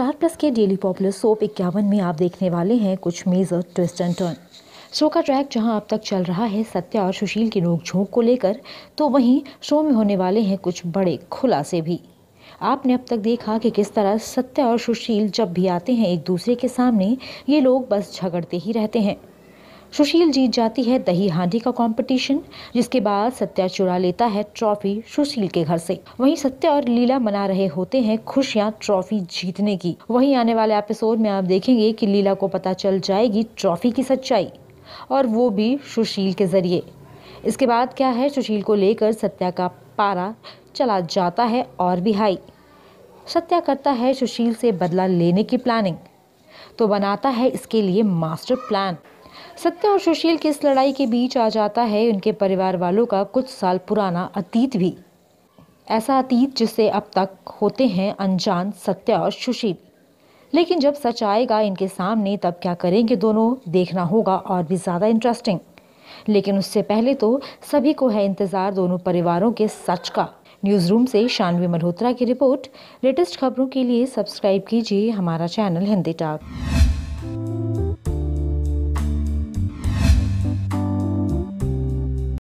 star Plus के daily popular soap इक्यावन में आप देखने वाले हैं कुछ major twist and turn show का ट्रैक जहां अब तक चल रहा है सत्या और सुशील की नोकझोंक को लेकर तो वहीं शो में होने वाले हैं कुछ बड़े खुलासे भी आपने अब तक देखा कि किस तरह सत्या और सुशील जब भी आते हैं एक दूसरे के सामने ये लोग बस झगड़ते ही रहते हैं सुशील जीत जाती है दही हांडी का कंपटीशन जिसके बाद सत्या चुरा लेता है ट्रॉफी सुशील के घर से वहीं सत्या और लीला मना रहे होते हैं खुशियां ट्रॉफी जीतने की वहीं आने वाले एपिसोड में आप देखेंगे कि लीला को पता चल जाएगी ट्रॉफी की सच्चाई और वो भी सुशील के जरिए इसके बाद क्या है सुशील को लेकर सत्या का पारा चला जाता है और भी हाई सत्या करता है सुशील से बदला लेने की प्लानिंग तो बनाता है इसके लिए मास्टर प्लान सत्य और सुशील की इस लड़ाई के बीच आ जाता है उनके परिवार वालों का कुछ साल पुराना अतीत भी ऐसा अतीत जिससे अब तक होते हैं अनजान सत्य और सुशील लेकिन जब सच आएगा इनके सामने तब क्या करेंगे दोनों देखना होगा और भी ज़्यादा इंटरेस्टिंग लेकिन उससे पहले तो सभी को है इंतज़ार दोनों परिवारों के सच का न्यूज़ रूम से शानवी मल्होत्रा की रिपोर्ट लेटेस्ट खबरों के लिए सब्सक्राइब कीजिए हमारा चैनल हिंदी टाक